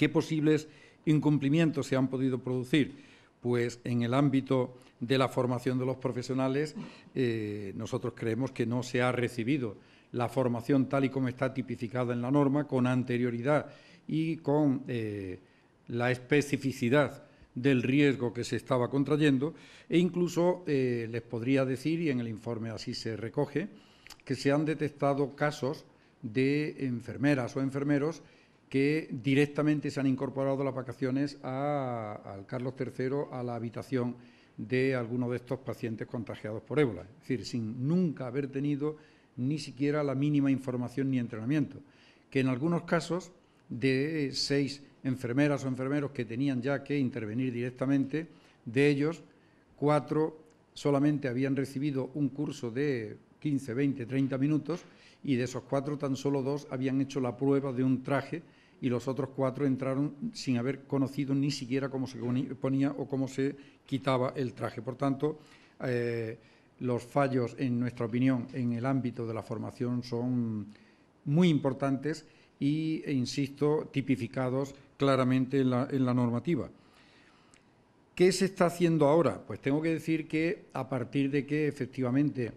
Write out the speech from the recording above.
¿Qué posibles incumplimientos se han podido producir? Pues en el ámbito de la formación de los profesionales, eh, nosotros creemos que no se ha recibido la formación tal y como está tipificada en la norma, con anterioridad y con eh, la especificidad del riesgo que se estaba contrayendo, e incluso eh, les podría decir, y en el informe así se recoge, que se han detectado casos de enfermeras o enfermeros que directamente se han incorporado las vacaciones a, al Carlos III a la habitación de alguno de estos pacientes contagiados por ébola, es decir, sin nunca haber tenido ni siquiera la mínima información ni entrenamiento, que en algunos casos de seis enfermeras o enfermeros que tenían ya que intervenir directamente, de ellos cuatro solamente habían recibido un curso de 15, 20, 30 minutos y de esos cuatro tan solo dos habían hecho la prueba de un traje y los otros cuatro entraron sin haber conocido ni siquiera cómo se ponía o cómo se quitaba el traje. Por tanto, eh, los fallos, en nuestra opinión, en el ámbito de la formación son muy importantes y, e insisto, tipificados claramente en la normativa. ¿Qué se está haciendo ahora? Pues tengo que decir que a partir de que efectivamente